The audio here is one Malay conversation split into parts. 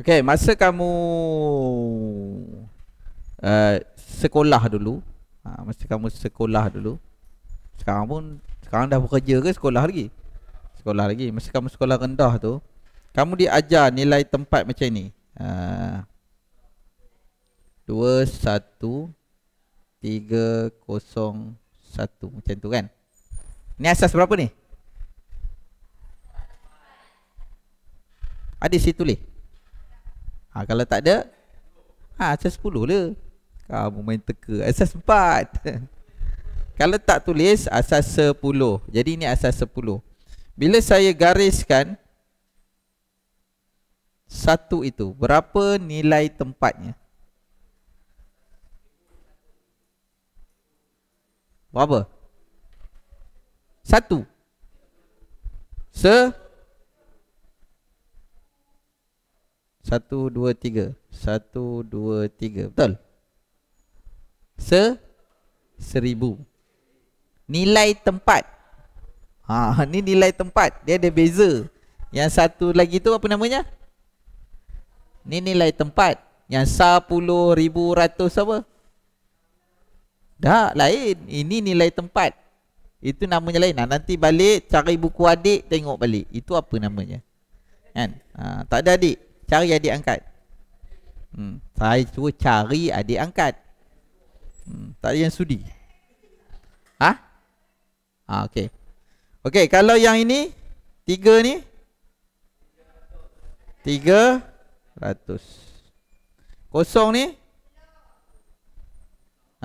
Okay, masa kamu uh, sekolah dulu, ha, masa kamu sekolah dulu, sekarang pun sekarang dah bekerja ke sekolah lagi? Sekolah lagi. Masa kamu sekolah rendah tu, kamu diajar nilai tempat macam ni. Ha, dua satu tiga kosong satu macam tu kan? Ni asas berapa ni? Ada situ leh ha, Kalau tak ada ha, Asas 10 lah Kamu main teka Asas 4 Kalau tak tulis Asas 10 Jadi ini asas 10 Bila saya gariskan Satu itu Berapa nilai tempatnya Berapa? Satu Se Satu, dua, tiga Satu, dua, tiga Betul? Se Seribu Nilai tempat ha, Ni nilai tempat Dia ada beza Yang satu lagi tu apa namanya? Ni nilai tempat Yang sepuluh ribu ratus apa? Dah lain Ini nilai tempat Itu namanya lain nah, Nanti balik cari buku adik Tengok balik Itu apa namanya? Kan? Ha, tak ada adik cari adik angkat. Hmm. Saya cuba cari adik angkat. Hmm. Tak ada yang sudi. Ha? Ha, okey. Okey, kalau yang ini, tiga ni. Tiga ratus. Kosong ni.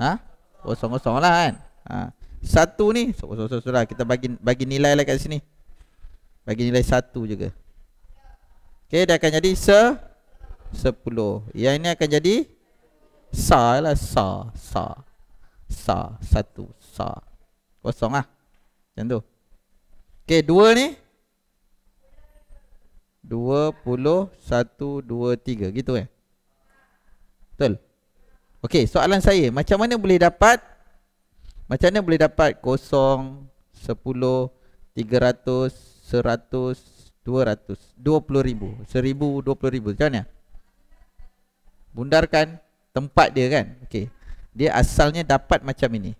Ha? Kosong-kosong lah kan. Ha. Satu ni, so, so, so, so, so, lah. so, so, kita bagi bagi nilai lah kat sini. Bagi nilai satu juga. Okey, dia akan jadi se 10. Yang ini akan jadi sa lah sa sa sa satu sa kosong ah. Macam tu. Okey, dua ni tiga gitu eh. Betul. Okey, soalan saya, macam mana boleh dapat macam mana boleh dapat kosong sepuluh tiga ratus seratus. 200 RM20,000 1000 RM20,000 Macam mana? Bundarkan tempat dia kan okay. Dia asalnya dapat macam ini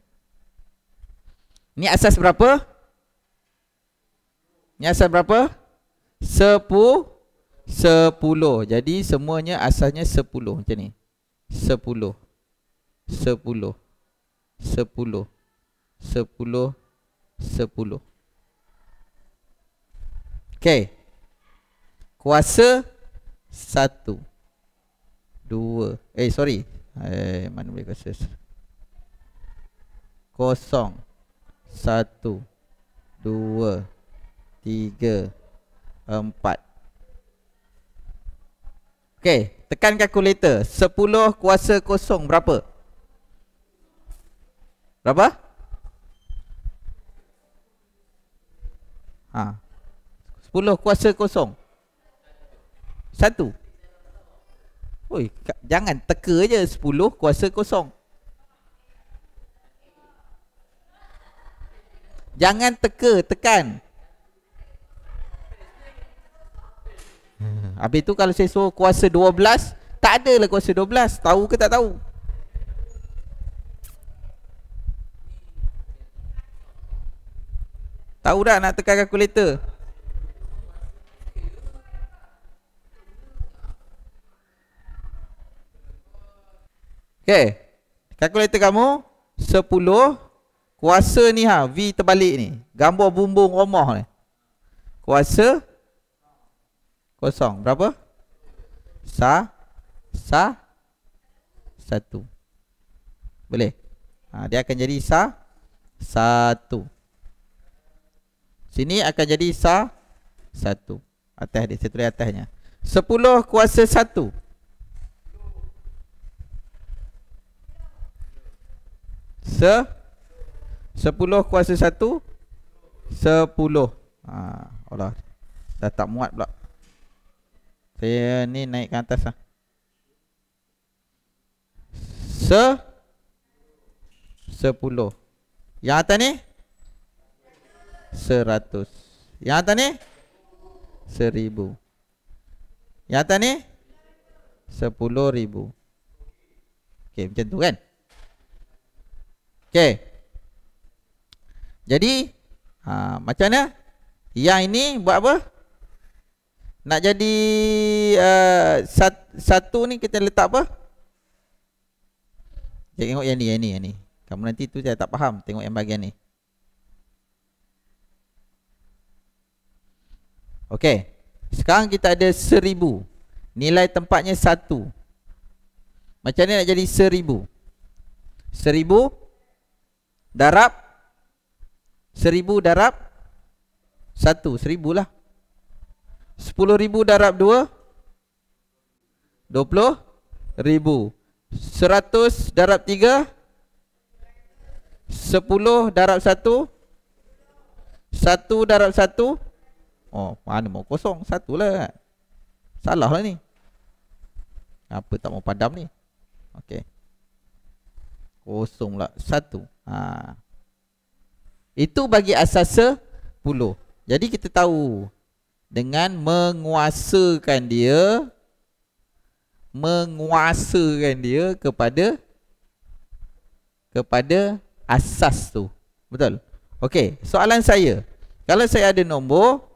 Ni asas berapa? Ni asas berapa? Sepuluh Sepuluh Jadi semuanya asalnya sepuluh macam ni Sepuluh Sepuluh Sepuluh Sepuluh Sepuluh Okay kuasa satu dua eh sorry eh mana boleh kuasa kosong satu dua tiga empat Okey, tekan kalkulator. sepuluh kuasa kosong berapa? Berapa? Ha. 10 kuasa kosong. Satu Oi, jangan teka je sepuluh kuasa kosong. Jangan teka, tekan. Hmm, habis tu kalau saya suruh kuasa belas tak ada lah kuasa dua belas. Tahu ke tak tahu? Tahu dah nak tekan kalkulator? Okay. Kalkulator kamu. 10. Kuasa ni ha. V terbalik ni. Gambar bumbung rumah ni. Kuasa. Kosong. Berapa? Sa. Sa. Satu. Boleh? Ha, dia akan jadi sa. Satu. Sini akan jadi sa. Satu. Atas dia. Saya tulis atasnya. 10 kuasa 1. se 10 kuasa 1 10 ha Allah dah tak muat pula saya ni naik ke atas ah se 10 yang atas ni 100 yang atas ni 1000 yang atas ni 10000 okey macam tu kan Okey. Jadi ha, macam mana? Yang ini buat apa? Nak jadi uh, sat, satu ni kita letak apa? Jangan tengok yang ni, yang ni, yang ni. Kamu nanti tu saya tak faham tengok yang bahagian ni. Okey. Sekarang kita ada seribu Nilai tempatnya satu Macam mana nak jadi seribu Seribu darab seribu darab satu seribu lah sepuluh ribu darab dua dua puluh ribu seratus darab tiga sepuluh darab satu satu darab satu oh mana mau kosong satu lah salah lah ni apa tak mau padam ni okey kosong pula satu ha. itu bagi asas sepuluh jadi kita tahu dengan menguasakan dia menguasakan dia kepada kepada asas tu betul okey soalan saya kalau saya ada nombor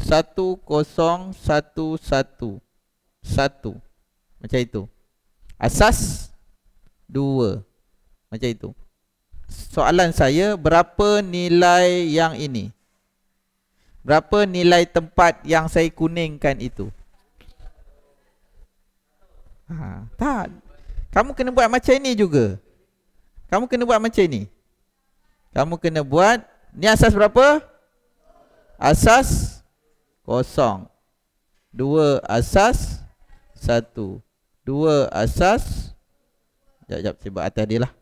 1011 1 macam itu asas dua Macam itu Soalan saya berapa nilai yang ini Berapa nilai tempat yang saya kuningkan itu ha, Tak Kamu kena buat macam ini juga Kamu kena buat macam ini Kamu kena buat Ni asas berapa Asas Kosong Dua asas Satu Dua asas Sekejap-sekejap sibuk atas dia lah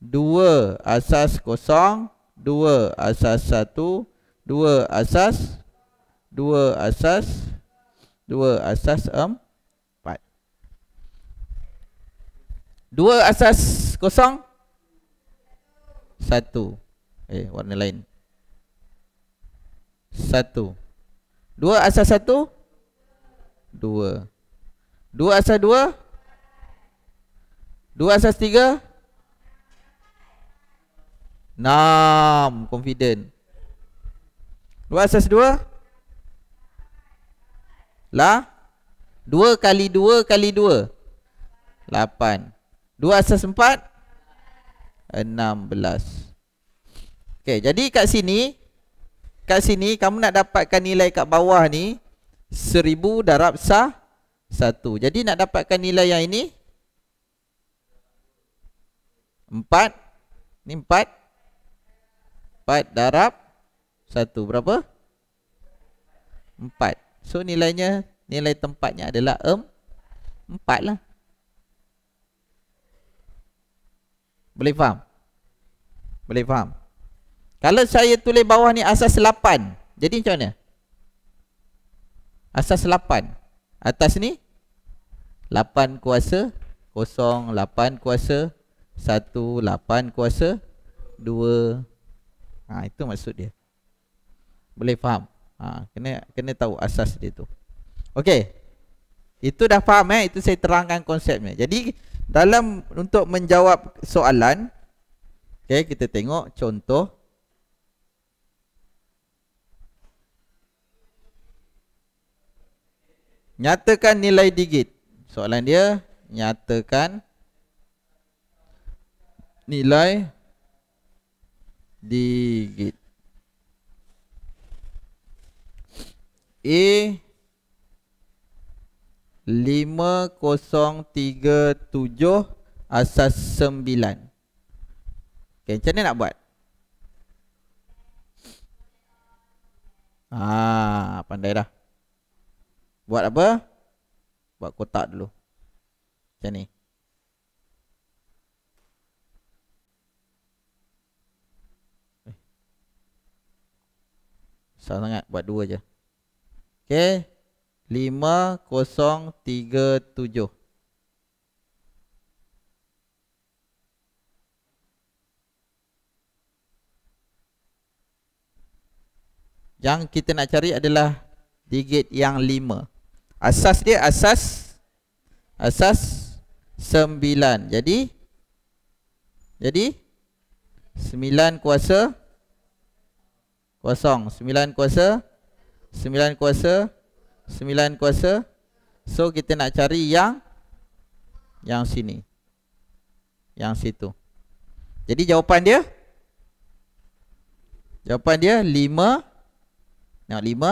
Dua asas kosong Dua asas satu Dua asas Dua asas Dua asas empat Dua asas kosong Satu Eh warna lain Satu Dua asas satu Dua Dua asas dua 2 asas 3 Enam Confident Dua asas dua lah Dua kali dua kali dua Lapan Dua asas empat Enam belas Okay jadi kat sini Kat sini kamu nak dapatkan nilai kat bawah ni Seribu darab sah Satu Jadi nak dapatkan nilai yang ini Empat, ni empat, empat darab satu berapa Empat. so nilainya nilai tempatnya adalah 4 lah boleh faham boleh faham kalau saya tulis bawah ni asas 8 jadi macam mana asas 8 atas ni 8 kuasa 0 8 kuasa satu lapan kuasa Dua ha, Itu maksud dia Boleh faham ha, Kena kena tahu asas dia tu Okey Itu dah faham eh Itu saya terangkan konsepnya Jadi dalam untuk menjawab soalan Okey kita tengok contoh Nyatakan nilai digit Soalan dia Nyatakan nilai digit A 5037 asas 9 Okay, macam mana nak buat? Ah, pandai dah Buat apa? Buat kotak dulu Macam ni sangat-sangat buat dua je Okay 5037 Yang kita nak cari adalah digit yang lima. Asas dia asas Asas sembilan. Jadi Jadi sembilan kuasa 9 kosong sembilan kuasa sembilan kuasa sembilan kuasa so kita nak cari yang yang sini yang situ jadi jawapan dia jawapan dia lima nak lima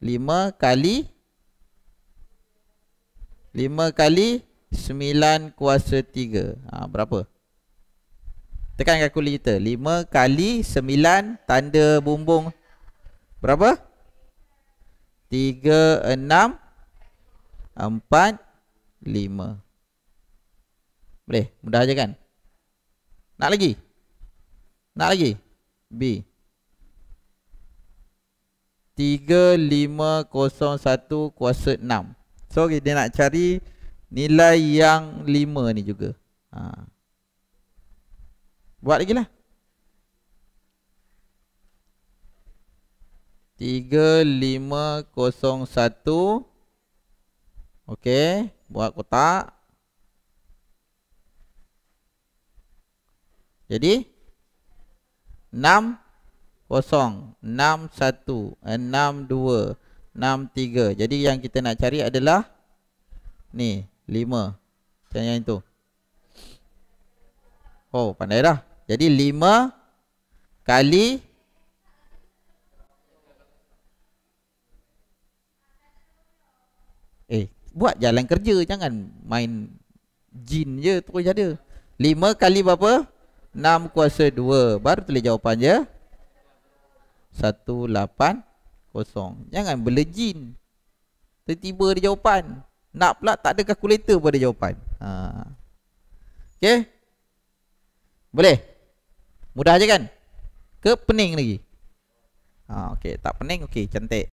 lima kali lima kali sembilan kuasa tiga ha, berapa Tekan kalkulator 5 kali 9 tanda bumbung Berapa? 3, 6 4, Boleh? Mudah aja kan? Nak lagi? Nak lagi? B 3501 kuasa 6 So dia nak cari nilai yang 5 ni juga Buat lagi lah 3501 Okey Buat kotak Jadi 60 61 62 Jadi yang kita nak cari adalah Ni 5 Macam yang itu Oh pandai dah jadi 5 kali Eh, buat jalan kerja jangan main jin je terus ada. 5 kali berapa? 6 kuasa 2. Baru tulis jawapan je. 180. kosong Jangan bela jin. Tiba-tiba ada jawapan. Nak pula tak ada kalkulator pun ada jawapan. Ha. Okey. Boleh? Mudah aja kan? Ke pening lagi? Ha, okey, tak pening, okey, cantik.